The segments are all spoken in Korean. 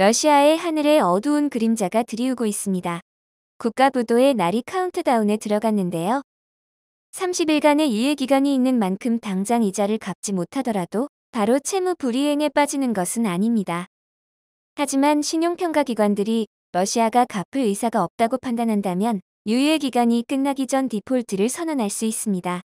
러시아의 하늘에 어두운 그림자가 드리우고 있습니다. 국가부도의 날이 카운트다운에 들어갔는데요. 30일간의 이해기간이 있는 만큼 당장 이자를 갚지 못하더라도 바로 채무 불이행에 빠지는 것은 아닙니다. 하지만 신용평가기관들이 러시아가 갚을 의사가 없다고 판단한다면 유예기간이 끝나기 전 디폴트를 선언할 수 있습니다.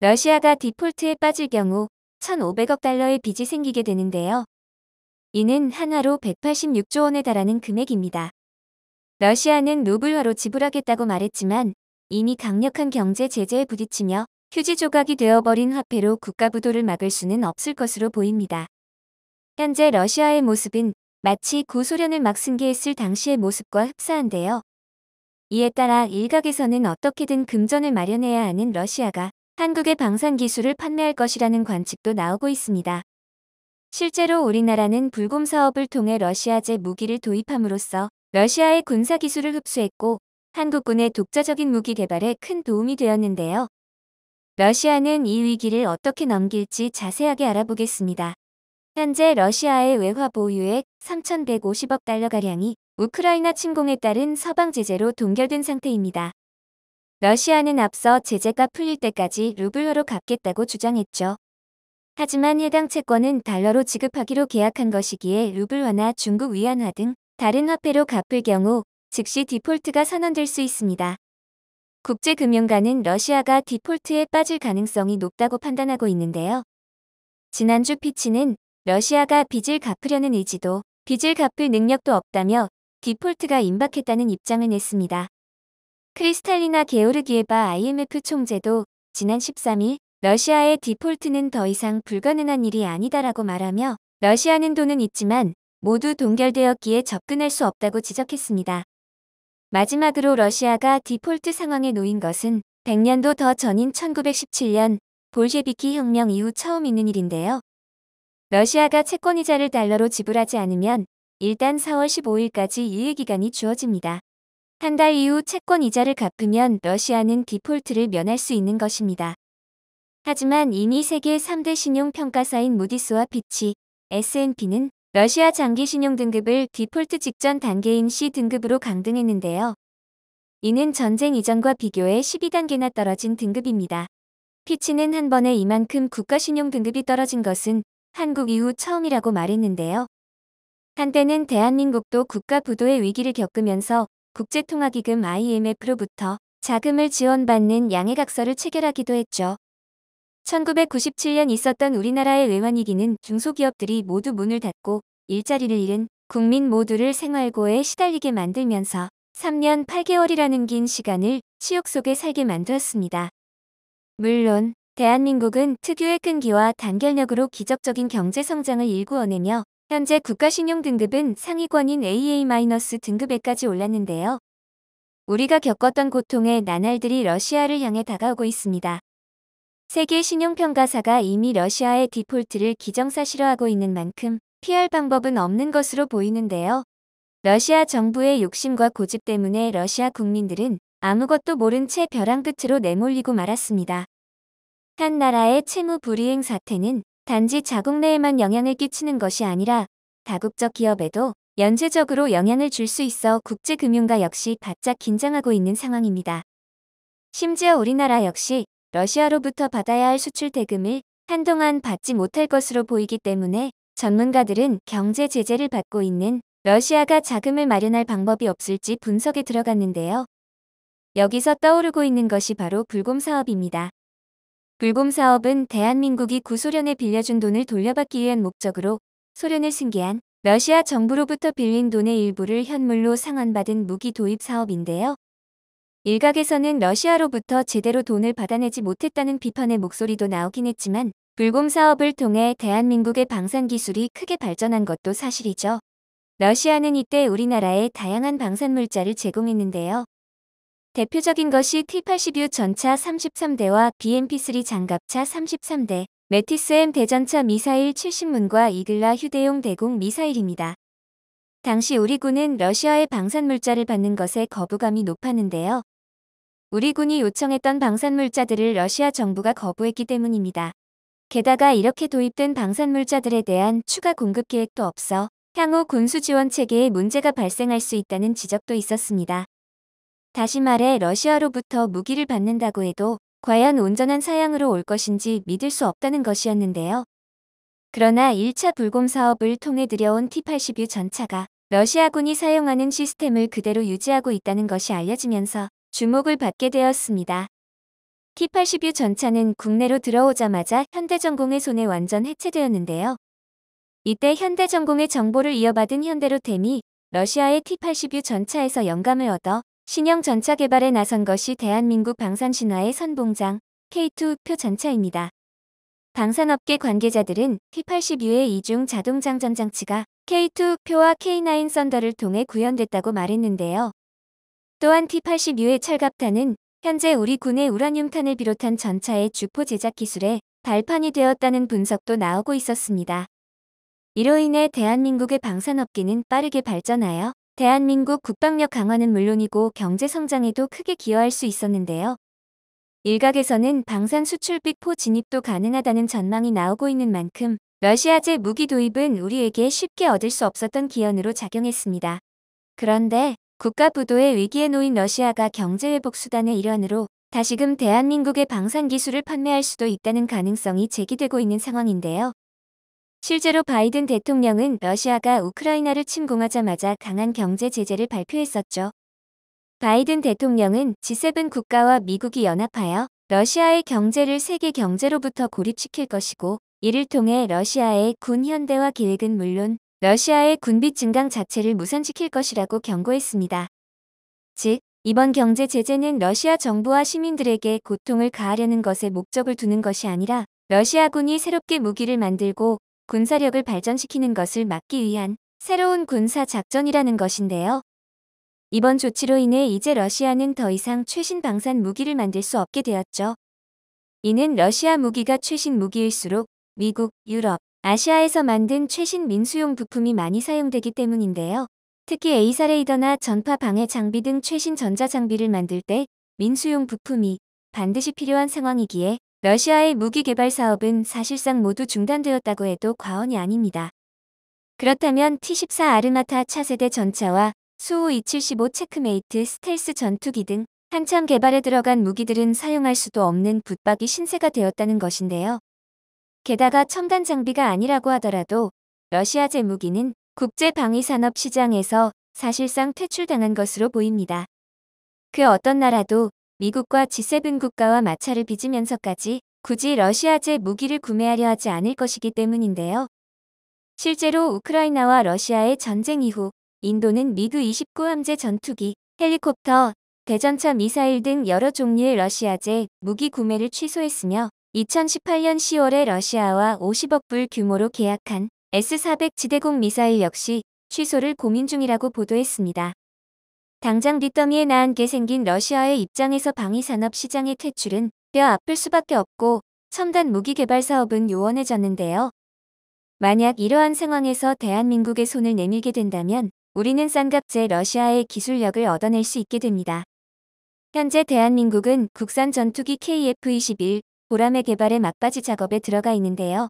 러시아가 디폴트에 빠질 경우 1,500억 달러의 빚이 생기게 되는데요. 이는 한화로 186조 원에 달하는 금액입니다. 러시아는 루블화로 지불하겠다고 말했지만 이미 강력한 경제 제재에 부딪히며 휴지 조각이 되어버린 화폐로 국가 부도를 막을 수는 없을 것으로 보입니다. 현재 러시아의 모습은 마치 구소련을 막 승계했을 당시의 모습과 흡사한데요. 이에 따라 일각에서는 어떻게든 금전을 마련해야 하는 러시아가 한국의 방산 기술을 판매할 것이라는 관측도 나오고 있습니다. 실제로 우리나라는 불곰 사업을 통해 러시아제 무기를 도입함으로써 러시아의 군사 기술을 흡수했고 한국군의 독자적인 무기 개발에 큰 도움이 되었는데요. 러시아는 이 위기를 어떻게 넘길지 자세하게 알아보겠습니다. 현재 러시아의 외화 보유액 3,150억 달러가량이 우크라이나 침공에 따른 서방 제재로 동결된 상태입니다. 러시아는 앞서 제재가 풀릴 때까지 루블화로 갚겠다고 주장했죠. 하지만 해당 채권은 달러로 지급하기로 계약한 것이기에 루블화나 중국 위안화 등 다른 화폐로 갚을 경우 즉시 디폴트가 선언될 수 있습니다. 국제금융가는 러시아가 디폴트에 빠질 가능성이 높다고 판단하고 있는데요. 지난주 피치는 러시아가 빚을 갚으려는 의지도 빚을 갚을 능력도 없다며 디폴트가 임박했다는 입장을 냈습니다. 크리스탈리나 게오르기에바 IMF 총재도 지난 13일 러시아의 디폴트는 더 이상 불가능한 일이 아니다라고 말하며 러시아는 돈은 있지만 모두 동결되었기에 접근할 수 없다고 지적했습니다. 마지막으로 러시아가 디폴트 상황에 놓인 것은 100년도 더 전인 1917년 볼셰비키 혁명 이후 처음 있는 일인데요. 러시아가 채권이자를 달러로 지불하지 않으면 일단 4월 15일까지 이해기간이 주어집니다. 한 달 이후 채권이자를 갚으면 러시아는 디폴트를 면할 수 있는 것입니다. 하지만 이미 세계 3대 신용평가사인 무디스와 피치, S&P는 러시아 장기 신용 등급을 디폴트 직전 단계인 C 등급으로 강등했는데요. 이는 전쟁 이전과 비교해 12단계나 떨어진 등급입니다. 피치는 한 번에 이만큼 국가 신용 등급이 떨어진 것은 한국 이후 처음이라고 말했는데요. 한때는 대한민국도 국가 부도의 위기를 겪으면서 국제통화기금 IMF로부터 자금을 지원받는 양해각서를 체결하기도 했죠. 1997년 있었던 우리나라의 외환위기는 중소기업들이 모두 문을 닫고 일자리를 잃은 국민 모두를 생활고에 시달리게 만들면서 3년 8개월이라는 긴 시간을 치욕 속에 살게 만들었습니다. 물론 대한민국은 특유의 끈기와 단결력으로 기적적인 경제 성장을 일구어내며 현재 국가신용 등급은 상위권인 AA- 등급에까지 올랐는데요. 우리가 겪었던 고통의 나날들이 러시아를 향해 다가오고 있습니다. 세계 신용평가사가 이미 러시아의 디폴트를 기정사실화하고 있는 만큼 피할 방법은 없는 것으로 보이는데요. 러시아 정부의 욕심과 고집 때문에 러시아 국민들은 아무것도 모른 채 벼랑 끝으로 내몰리고 말았습니다. 한 나라의 채무 불이행 사태는 단지 자국 내에만 영향을 끼치는 것이 아니라 다국적 기업에도 연쇄적으로 영향을 줄 수 있어 국제금융가 역시 바짝 긴장하고 있는 상황입니다. 심지어 우리나라 역시 러시아로부터 받아야 할 수출 대금을 한동안 받지 못할 것으로 보이기 때문에 전문가들은 경제 제재를 받고 있는 러시아가 자금을 마련할 방법이 없을지 분석에 들어갔는데요. 여기서 떠오르고 있는 것이 바로 불곰 사업입니다. 불곰 사업은 대한민국이 구소련에 빌려준 돈을 돌려받기 위한 목적으로 소련을 승계한 러시아 정부로부터 빌린 돈의 일부를 현물로 상환받은 무기 도입 사업인데요. 일각에서는 러시아로부터 제대로 돈을 받아내지 못했다는 비판의 목소리도 나오긴 했지만 불곰 사업을 통해 대한민국의 방산 기술이 크게 발전한 것도 사실이죠. 러시아는 이때 우리나라에 다양한 방산 물자를 제공했는데요. 대표적인 것이 T-80U 전차 33대와 BMP-3 장갑차 33대, 메티스 M 대전차 미사일 70문과 이글라 휴대용 대공 미사일입니다. 당시 우리 군은 러시아의 방산물자를 받는 것에 거부감이 높았는데요. 우리 군이 요청했던 방산물자들을 러시아 정부가 거부했기 때문입니다. 게다가 이렇게 도입된 방산물자들에 대한 추가 공급 계획도 없어 향후 군수 지원 체계에 문제가 발생할 수 있다는 지적도 있었습니다. 다시 말해 러시아로부터 무기를 받는다고 해도 과연 온전한 사양으로 올 것인지 믿을 수 없다는 것이었는데요. 그러나 1차 불곰 사업을 통해 들여온 T-80U 전차가 러시아군이 사용하는 시스템을 그대로 유지하고 있다는 것이 알려지면서 주목을 받게 되었습니다. T-80U 전차는 국내로 들어오자마자 현대전공의 손에 완전 해체되었는데요. 이때 현대전공의 정보를 이어받은 현대로템이 러시아의 T-80U 전차에서 영감을 얻어 신형 전차 개발에 나선 것이 대한민국 방산신화의 선봉장 K2 표 전차입니다. 방산업계 관계자들은 t 8 2의 이중 자동장전 장치가 K2표와 K9 썬더를 통해 구현됐다고 말했는데요. 또한 T-82의 철갑탄은 현재 우리 군의 우라늄탄을 비롯한 전차의 주포 제작 기술에 발판이 되었다는 분석도 나오고 있었습니다. 이로 인해 대한민국의 방산업계는 빠르게 발전하여 대한민국 국방력 강화는 물론이고 경제 성장에도 크게 기여할 수 있었는데요. 일각에서는 방산 수출빅포 진입도 가능하다는 전망이 나오고 있는 만큼 러시아제 무기 도입은 우리에게 쉽게 얻을 수 없었던 기연으로 작용했습니다. 그런데 국가 부도의 위기에 놓인 러시아가 경제 회복 수단의 일환으로 다시금 대한민국의 방산 기술을 판매할 수도 있다는 가능성이 제기되고 있는 상황인데요. 실제로 바이든 대통령은 러시아가 우크라이나를 침공하자마자 강한 경제 제재를 발표했었죠. 바이든 대통령은 G7 국가와 미국이 연합하여 러시아의 경제를 세계 경제로부터 고립시킬 것이고 이를 통해 러시아의 군 현대화 계획은 물론 러시아의 군비 증강 자체를 무산시킬 것이라고 경고했습니다. 즉, 이번 경제 제재는 러시아 정부와 시민들에게 고통을 가하려는 것에 목적을 두는 것이 아니라 러시아군이 새롭게 무기를 만들고 군사력을 발전시키는 것을 막기 위한 새로운 군사 작전이라는 것인데요. 이번 조치로 인해 이제 러시아는 더 이상 최신 방산 무기를 만들 수 없게 되었죠. 이는 러시아 무기가 최신 무기일수록 미국, 유럽, 아시아에서 만든 최신 민수용 부품이 많이 사용되기 때문인데요. 특히 에이사 레이더나 전파 방해 장비 등 최신 전자 장비를 만들 때 민수용 부품이 반드시 필요한 상황이기에 러시아의 무기 개발 사업은 사실상 모두 중단되었다고 해도 과언이 아닙니다. 그렇다면 T-14 아르마타 차세대 전차와 수호 275 체크메이트 스텔스 전투기 등 한참 개발에 들어간 무기들은 사용할 수도 없는 붙박이 신세가 되었다는 것인데요. 게다가 첨단 장비가 아니라고 하더라도 러시아제 무기는 국제 방위산업 시장에서 사실상 퇴출당한 것으로 보입니다. 그 어떤 나라도 미국과 G7 국가와 마찰을 빚으면서까지 굳이 러시아제 무기를 구매하려 하지 않을 것이기 때문인데요. 실제로 우크라이나와 러시아의 전쟁 이후 인도는 미그 29 함재 전투기, 헬리콥터, 대전차 미사일 등 여러 종류의 러시아제 무기 구매를 취소했으며 2018년 10월에 러시아와 50억 불 규모로 계약한 S-400 지대공 미사일 역시 취소를 고민 중이라고 보도했습니다. 당장 뒷더미에 나앉게 생긴 러시아의 입장에서 방위산업 시장의 퇴출은 뼈 아플 수밖에 없고 첨단 무기 개발 사업은 요원해졌는데요. 만약 이러한 상황에서 대한민국의 손을 내밀게 된다면 우리는 쌍각제 러시아의 기술력을 얻어낼 수 있게 됩니다. 현재 대한민국은 국산 전투기 KF-21 보람의 개발에 막바지 작업에 들어가 있는데요.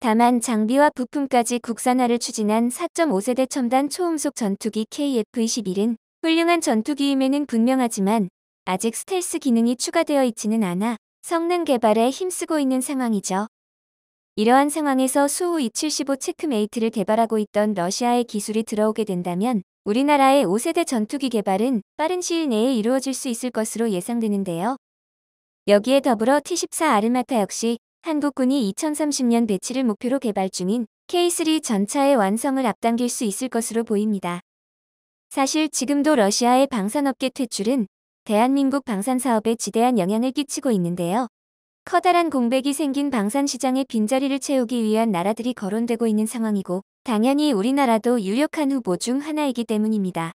다만 장비와 부품까지 국산화를 추진한 4.5세대 첨단 초음속 전투기 KF-21은 훌륭한 전투기임에는 분명하지만 아직 스텔스 기능이 추가되어 있지는 않아 성능 개발에 힘쓰고 있는 상황이죠. 이러한 상황에서 수호 275 체크메이트를 개발하고 있던 러시아의 기술이 들어오게 된다면 우리나라의 5세대 전투기 개발은 빠른 시일 내에 이루어질 수 있을 것으로 예상되는데요. 여기에 더불어 T-14 아르마타 역시 한국군이 2030년 배치를 목표로 개발 중인 K3 전차의 완성을 앞당길 수 있을 것으로 보입니다. 사실 지금도 러시아의 방산업계 퇴출은 대한민국 방산사업에 지대한 영향을 끼치고 있는데요. 커다란 공백이 생긴 방산시장의 빈자리를 채우기 위한 나라들이 거론되고 있는 상황이고 당연히 우리나라도 유력한 후보 중 하나이기 때문입니다.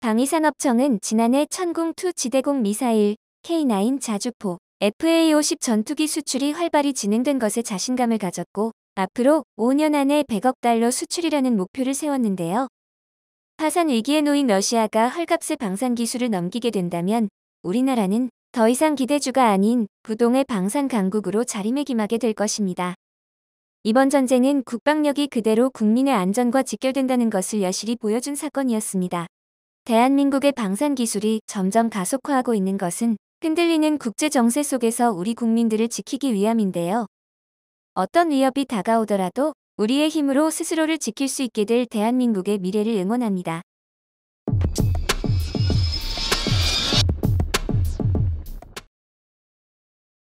방위산업청은 지난해 천궁2 지대공 미사일, K9 자주포, FA-50 전투기 수출이 활발히 진행된 것에 자신감을 가졌고 앞으로 5년 안에 100억 달러 수출이라는 목표를 세웠는데요. 파산 위기에 놓인 러시아가 헐값의 방산 기술을 넘기게 된다면 우리나라는 더 이상 기대주가 아닌 부동의 방산 강국으로 자리매김하게 될 것입니다. 이번 전쟁은 국방력이 그대로 국민의 안전과 직결된다는 것을 여실히 보여준 사건이었습니다. 대한민국의 방산 기술이 점점 가속화하고 있는 것은 흔들리는 국제 정세 속에서 우리 국민들을 지키기 위함인데요. 어떤 위협이 다가오더라도 우리의 힘으로 스스로를 지킬 수 있게 될 대한민국의 미래를 응원합니다.